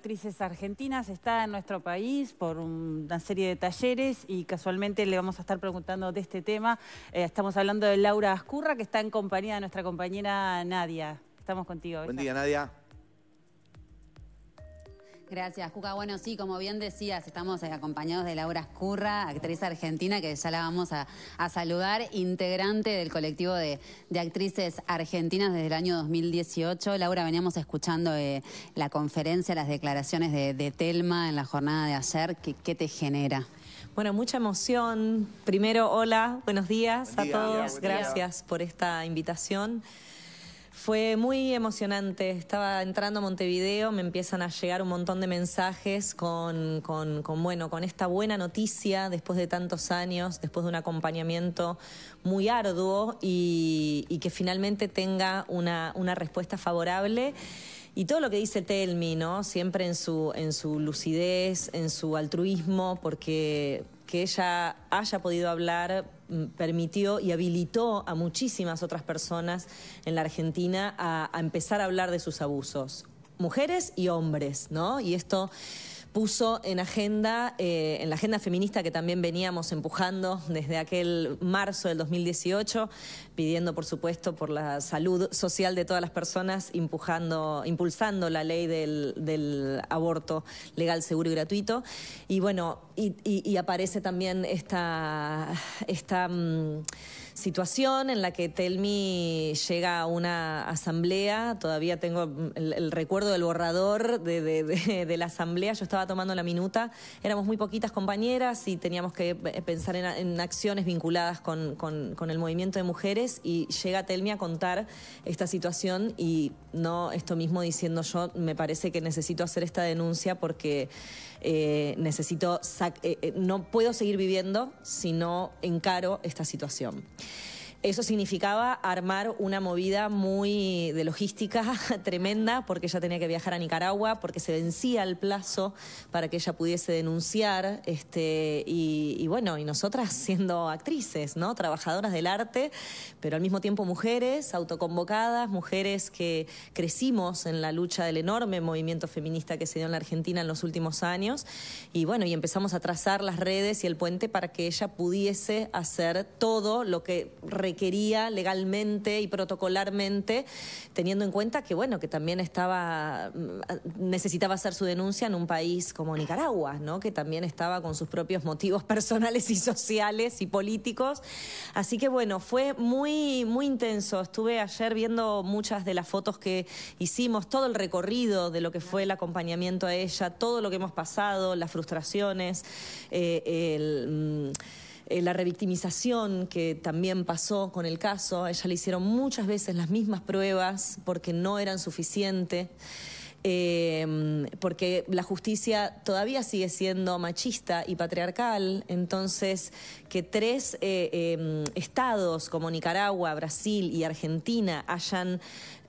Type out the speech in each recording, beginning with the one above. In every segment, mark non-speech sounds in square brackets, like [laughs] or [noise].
actrices argentinas, está en nuestro país por una serie de talleres y casualmente le vamos a estar preguntando de este tema. Eh, estamos hablando de Laura Ascurra, que está en compañía de nuestra compañera Nadia. Estamos contigo. Buen día, Nadia. Gracias, Cuca. Bueno, sí, como bien decías, estamos eh, acompañados de Laura Escurra, actriz argentina, que ya la vamos a, saludar, integrante del colectivo de, actrices argentinas desde el año 2018. Laura, veníamos escuchando eh, la conferencia, las declaraciones de, Telma en la jornada de ayer. ¿Qué, te genera? Bueno, mucha emoción. Primero, hola, buenos días a todos. Gracias por esta invitación. Fue muy emocionante. Estaba entrando a Montevideo, me empiezan a llegar un montón de mensajes con, bueno, con esta buena noticia después de tantos años, después de un acompañamiento muy arduo y, que finalmente tenga una, respuesta favorable y todo lo que dice Telmi, ¿no? Siempre en su lucidez, en su altruismo, porque que ella haya podido hablar mm, permitió y habilitó a muchísimas otras personas en la Argentina a, empezar a hablar de sus abusos, mujeres y hombres, ¿no? Y esto puso en agenda, eh, en la agenda feminista que también veníamos empujando desde aquel marzo del 2018, pidiendo, por supuesto, por la salud social de todas las personas, empujando, impulsando la ley del, aborto legal, seguro y gratuito. Y bueno, y, y aparece también esta. esta mm, situación en la que Telmi llega a una asamblea, todavía tengo mm, el, recuerdo del borrador de, la asamblea, yo estaba tomando la minuta, éramos muy poquitas compañeras y teníamos que eh, pensar en, acciones vinculadas con, el movimiento de mujeres y llega Telmi a contar esta situación y no esto mismo diciendo yo, me parece que necesito hacer esta denuncia porque... Eh, necesito, eh, eh, no puedo seguir viviendo si no encaro esta situación. Eso significaba armar una movida muy de logística [laughs] tremenda, porque ella tenía que viajar a Nicaragua, porque se vencía el plazo para que ella pudiese denunciar, este, y, bueno, y nosotras siendo actrices, ¿no? Trabajadoras del arte, pero al mismo tiempo mujeres, autoconvocadas, mujeres que crecimos en la lucha del enorme movimiento feminista que se dio en la Argentina en los últimos años, y bueno, y empezamos a trazar las redes y el puente para que ella pudiese hacer todo lo que requería quería legalmente y protocolarmente, teniendo en cuenta que, bueno, que también estaba, mm, necesitaba hacer su denuncia en un país como Nicaragua, ¿no? Que también estaba con sus propios motivos [laughs] personales y sociales y políticos. Así que, bueno, fue muy, muy intenso. Estuve ayer viendo muchas de las fotos que hicimos, todo el recorrido de lo que fue el acompañamiento a ella, todo lo que hemos pasado, las frustraciones, eh, el mm, eh, la revictimización que también pasó con el caso. A ella le hicieron muchas veces las mismas pruebas porque no eran suficientes. Em, porque la justicia todavía sigue siendo machista y patriarcal, entonces que tres eh, em, estados como Nicaragua, Brasil y Argentina hayan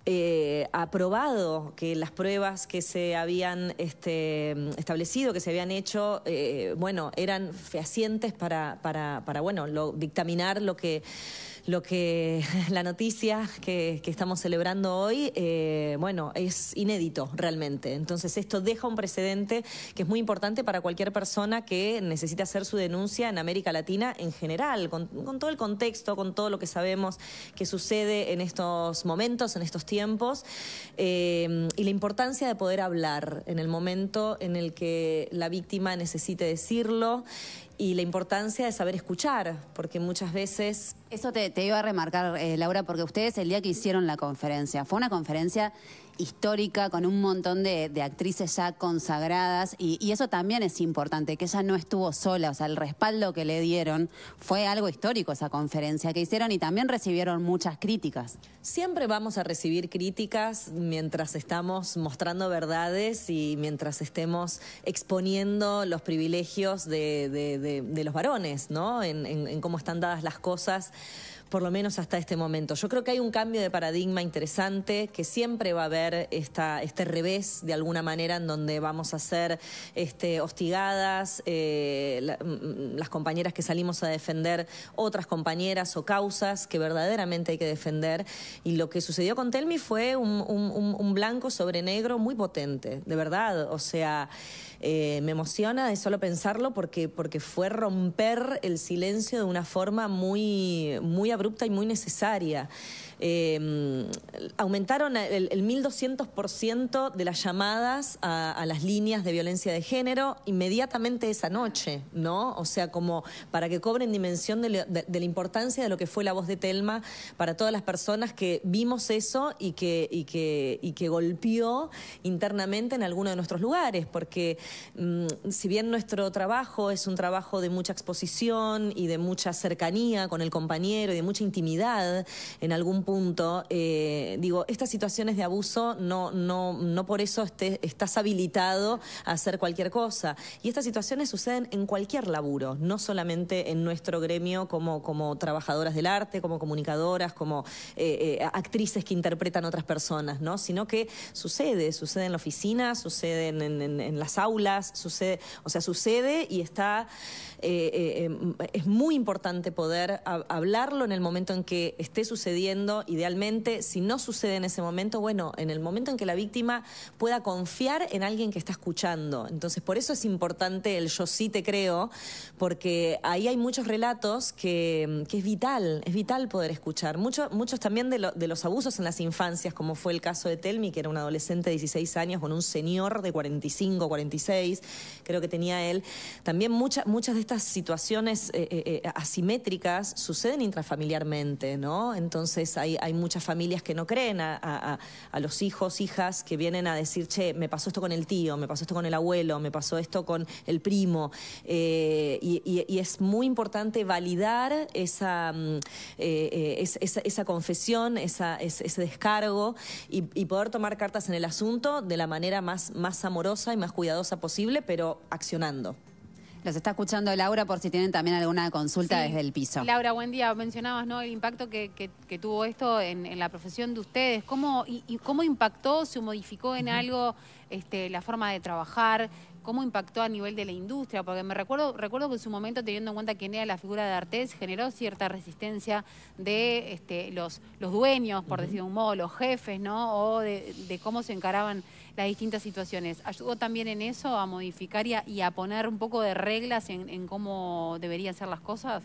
eh, aprobado que las pruebas que se habían este, establecido, que se habían hecho, eh, bueno, eran fehacientes para, para, para bueno, lo, dictaminar lo que lo que [laughs] la noticia que, estamos celebrando hoy, eh, bueno, es inédito realmente. Entonces esto deja un precedente que es muy importante para cualquier persona que necesita hacer su denuncia en América Latina en general, con, todo el contexto, con todo lo que sabemos que sucede en estos momentos, en estos tiempos, eh, y la importancia de poder hablar en el momento en el que la víctima necesite decirlo y la importancia de saber escuchar, porque muchas veces... Eso te, iba a remarcar, eh, Laura, porque ustedes el día que hicieron la conferencia, fue una conferencia histórica, con un montón de, actrices ya consagradas, y, eso también es importante, que ella no estuvo sola, o sea, el respaldo que le dieron fue algo histórico esa conferencia que hicieron y también recibieron muchas críticas. Siempre vamos a recibir críticas mientras estamos mostrando verdades y mientras estemos exponiendo los privilegios de, los varones, ¿no? en cómo están dadas las cosas por lo menos hasta este momento. Yo creo que hay un cambio de paradigma interesante, que siempre va a haber este revés de alguna manera en donde vamos a ser este, hostigadas, eh, mm, mm, las compañeras que salimos a defender otras compañeras o causas que verdaderamente hay que defender. Y lo que sucedió con Telmi fue un, un blanco sobre negro muy potente, de verdad. O sea, eh, me emociona de solo pensarlo porque, porque fue romper el silencio de una forma muy, muy abrupta y muy necesaria. Em, aumentaron el, 1.200% de las llamadas a, las líneas de violencia de género inmediatamente esa noche, ¿no? O sea, como para que cobren dimensión de, la importancia de lo que fue la voz de Telma para todas las personas que vimos eso y que, que, que golpeó internamente en alguno de nuestros lugares, porque mm, si bien nuestro trabajo es un trabajo de mucha exposición y de mucha cercanía con el compañero y de mucha intimidad en algún punto, punto, eh, digo, estas situaciones de abuso no, no, no por eso estás habilitado a hacer cualquier cosa. Y estas situaciones suceden en cualquier laburo, no solamente en nuestro gremio como, como trabajadoras del arte, como comunicadoras, como eh, eh, actrices que interpretan otras personas, ¿no? Sino que sucede, sucede en la oficina, sucede en, las aulas, sucede, o sea, sucede y está, em, es muy importante poder hablarlo en el momento en que esté sucediendo idealmente, si no sucede en ese momento, bueno, en el momento en que la víctima pueda confiar en alguien que está escuchando. Entonces, por eso es importante el yo sí te creo, porque ahí hay muchos relatos que, es vital, es vital poder escuchar. muchos muchos también de, los abusos en las infancias, como fue el caso de Telmi, que era un adolescente de 16 años con un señor de 45, 46, creo que tenía él. También muchas de estas situaciones eh, eh, eh, asimétricas suceden intrafamiliarmente, ¿no? Entonces, hay hay, muchas familias que no creen a, los hijos, hijas que vienen a decir, che, me pasó esto con el tío, me pasó esto con el abuelo, me pasó esto con el primo. Eh, y, es muy importante validar esa, mm, eh, eh, confesión, ese descargo y, poder tomar cartas en el asunto de la manera más amorosa y más cuidadosa posible, pero accionando. Los está escuchando Laura por si tienen también alguna consulta desde el piso. Laura, buen día. Mencionabas ¿no? el impacto que, tuvo esto en, la profesión de ustedes. ¿Cómo, y, cómo impactó, se modificó en algo este, la forma de trabajar? ¿Cómo impactó a nivel de la industria? Porque me recuerdo, recuerdo que en su momento, teniendo en cuenta quién era la figura de Artés, generó cierta resistencia de este, los, los dueños, por decirlo decir de un modo, los jefes, ¿no? O de cómo se encaraban las distintas situaciones. ¿Ayudó también en eso a modificar y a, poner un poco de reglas en, cómo deberían ser las cosas?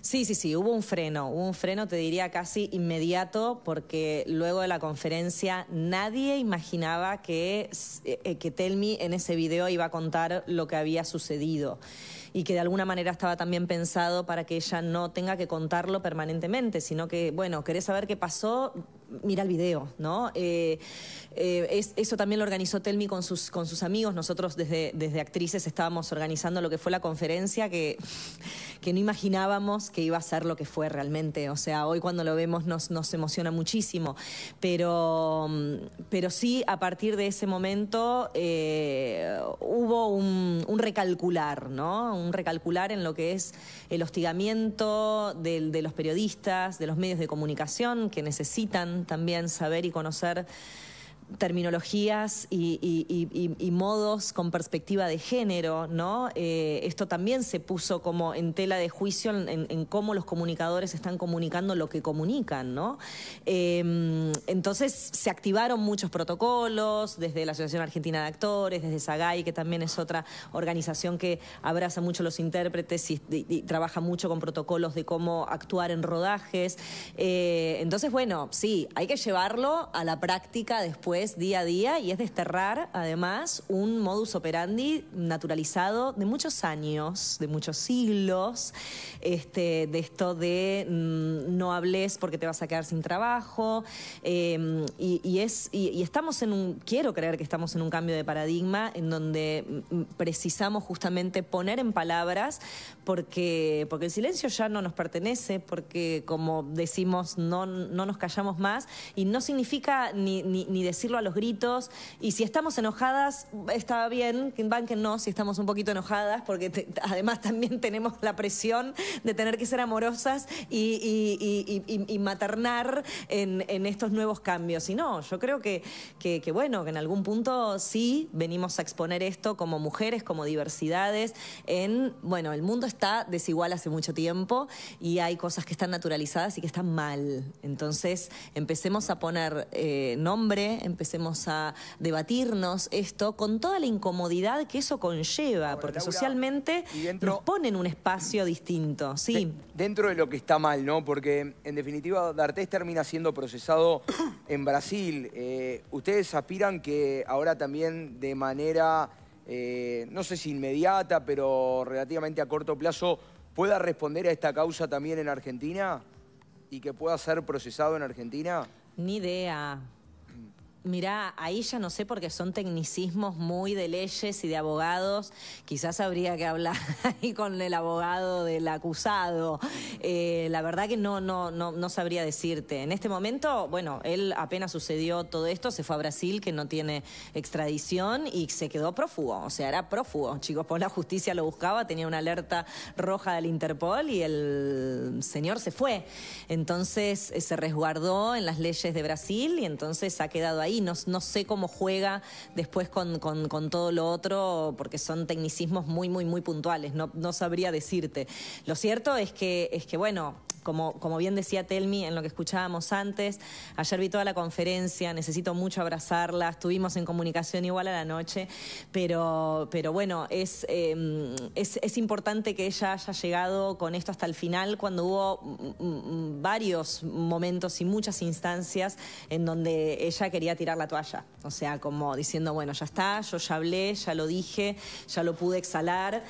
Sí, sí, sí, hubo un freno, hubo un freno, te diría casi inmediato, porque luego de la conferencia nadie imaginaba que, eh, que Telmi en ese video iba a contar lo que había sucedido y que de alguna manera estaba también pensado para que ella no tenga que contarlo permanentemente, sino que, bueno, querés saber qué pasó, mira el video, ¿no? Eh, eh, eso también lo organizó Telmi con sus, con sus amigos. Nosotros desde, desde Actrices estábamos organizando lo que fue la conferencia que que no imaginábamos que iba a ser lo que fue realmente. O sea, hoy cuando lo vemos nos, emociona muchísimo. Pero, mm, pero sí, a partir de ese momento eh, hubo un, recalcular, ¿no? Un recalcular en lo que es el hostigamiento de los periodistas, de los medios de comunicación, que necesitan también saber y conocer terminologías y, modos con perspectiva de género, ¿no? Eh, esto también se puso como en tela de juicio en, cómo los comunicadores están comunicando lo que comunican, ¿no? Em, entonces se activaron muchos protocolos desde la Asociación Argentina de Actores, desde SAGAI, que también es otra organización que abraza mucho los intérpretes y, trabaja mucho con protocolos de cómo actuar en rodajes. Eh, entonces, bueno, sí, hay que llevarlo a la práctica después es día a día y es desterrar además un modus operandi naturalizado de muchos años, de muchos siglos, este, de esto de mm, no hables porque te vas a quedar sin trabajo em, y, es, estamos en un, quiero creer que estamos en un cambio de paradigma en donde mm, mm, precisamos justamente poner en palabras porque, porque el silencio ya no nos pertenece, porque como decimos no, no nos callamos más y no significa ni decir a los gritos. Y si estamos enojadas, está bien, que no si estamos un poquito enojadas, porque además también [laughs] tenemos la presión de tener que ser amorosas y, maternar en, estos nuevos cambios. Y no, yo creo que, que, bueno, que en algún punto sí venimos a exponer esto como mujeres, como diversidades, en, bueno, el mundo está desigual hace mucho tiempo y hay cosas que están naturalizadas y que están mal. Entonces, empecemos a poner eh, nombre, empecemos a debatirnos esto con toda la incomodidad que eso conlleva, porque socialmente nos ponen un espacio distinto. Sí. dentro de lo que está mal, ¿no? Porque en definitiva D'Artés termina siendo procesado [coughs] en Brasil. Eh, ustedes aspiran que ahora también de manera, eh, no sé si inmediata, pero relativamente a corto plazo, pueda responder a esta causa también en Argentina y que pueda ser procesado en Argentina? Ni idea. Mirá, ahí ya no sé porque son tecnicismos muy de leyes y de abogados. Quizás habría que hablar [laughs] ahí con el abogado del acusado. Eh, la verdad que no, no, no, no sabría decirte. En este momento, bueno, él apenas sucedió todo esto, se fue a Brasil, que no tiene extradición, y se quedó prófugo. O sea, era prófugo, chicos, por la justicia lo buscaba, tenía una alerta roja del Interpol y el señor se fue. Entonces eh, se resguardó en las leyes de Brasil y entonces ha quedado ahí no, sé cómo juega después con, todo lo otro, porque son tecnicismos muy, muy, muy puntuales, no, no sabría decirte. Lo cierto es que, es que bueno, como, como bien decía Telmi en lo que escuchábamos antes, ayer vi toda la conferencia, necesito mucho abrazarla, estuvimos en comunicación igual a la noche, pero, pero bueno, es, em, es, es, importante que ella haya llegado con esto hasta el final, cuando hubo varios momentos y muchas instancias en donde ella quería tirar la toalla, o sea, como diciendo, bueno, ya está, yo ya hablé, ya lo dije, ya lo pude exhalar.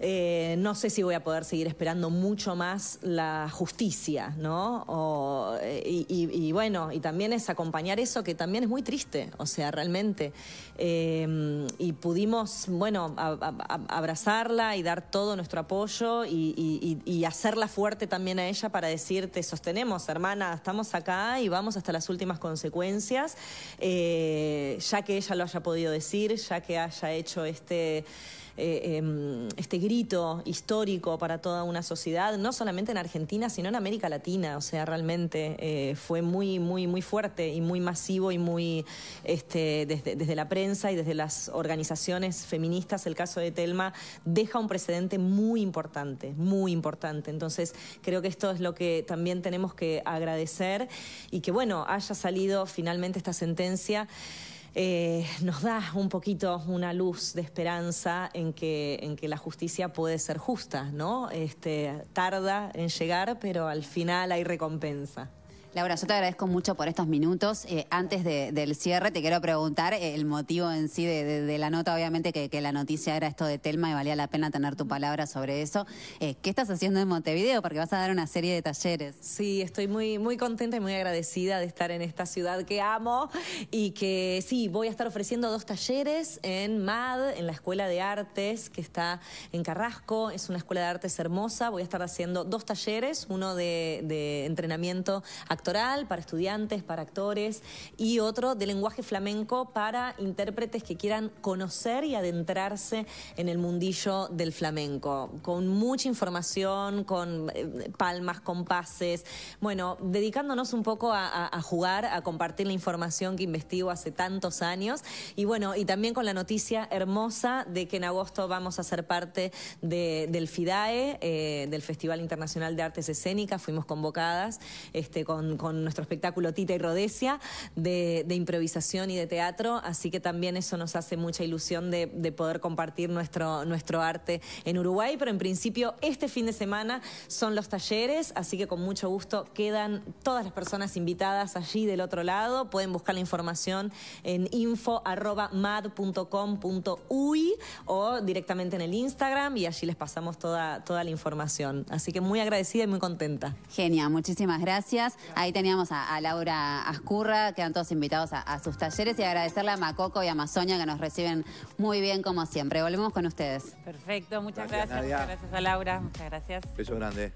Eh, no sé si voy a poder seguir esperando mucho más la justicia, ¿no? Eh, y, bueno, y también es acompañar eso que también es muy triste, o sea, realmente. Em, y pudimos, bueno, abrazarla y dar todo nuestro apoyo y, hacerla fuerte también a ella para decirte, sostenemos, hermana, estamos acá y vamos hasta las últimas consecuencias, eh, ya que ella lo haya podido decir, ya que haya hecho este... Eh, em, este grito histórico para toda una sociedad, no solamente en Argentina, sino en América Latina. O sea, realmente eh, fue muy, muy, muy fuerte y muy masivo y muy este, desde, desde la prensa y desde las organizaciones feministas. El caso de Telma deja un precedente muy importante, muy importante. Entonces, creo que esto es lo que también tenemos que agradecer y que, bueno, haya salido finalmente esta sentencia. Eh, nos da un poquito una luz de esperanza en que, en que la justicia puede ser justa, ¿no? Este, tarda en llegar, pero al final hay recompensa. Laura, yo te agradezco mucho por estos minutos. Eh, antes del cierre, te quiero preguntar eh, el motivo en sí de, la nota, obviamente que, la noticia era esto de Telma y valía la pena tener tu palabra sobre eso. Eh, ¿Qué estás haciendo en Montevideo? Porque vas a dar una serie de talleres. Sí, estoy muy, muy contenta y muy agradecida de estar en esta ciudad que amo y que sí, voy a estar ofreciendo dos talleres en MAD, en la Escuela de Artes que está en Carrasco. Es una escuela de artes hermosa. Voy a estar haciendo dos talleres, uno de, entrenamiento a para estudiantes, para actores, y otro de lenguaje flamenco para intérpretes que quieran conocer y adentrarse en el mundillo del flamenco, con mucha información, con eh, palmas, compases, bueno, dedicándonos un poco a, jugar, a compartir la información que investigo hace tantos años, y bueno, y también con la noticia hermosa de que en agosto vamos a ser parte del FIDAE, eh, del Festival Internacional de Artes Escénicas, fuimos convocadas este, con con, nuestro espectáculo Tita y Rodesia de, improvisación y de teatro, así que también eso nos hace mucha ilusión de, poder compartir nuestro, nuestro arte en Uruguay, pero en principio este fin de semana son los talleres, así que con mucho gusto quedan todas las personas invitadas allí del otro lado, pueden buscar la información en info.mad.com.uy o directamente en el Instagram y allí les pasamos toda, toda la información. Así que muy agradecida y muy contenta. Genia, muchísimas gracias. Ahí teníamos a, Laura Ascurra, quedan todos invitados a, sus talleres y agradecerle a Macoco y a Amazonia que nos reciben muy bien como siempre. Volvemos con ustedes. Perfecto, muchas gracias. Gracias, muchas gracias a Laura, muchas gracias. Beso grande.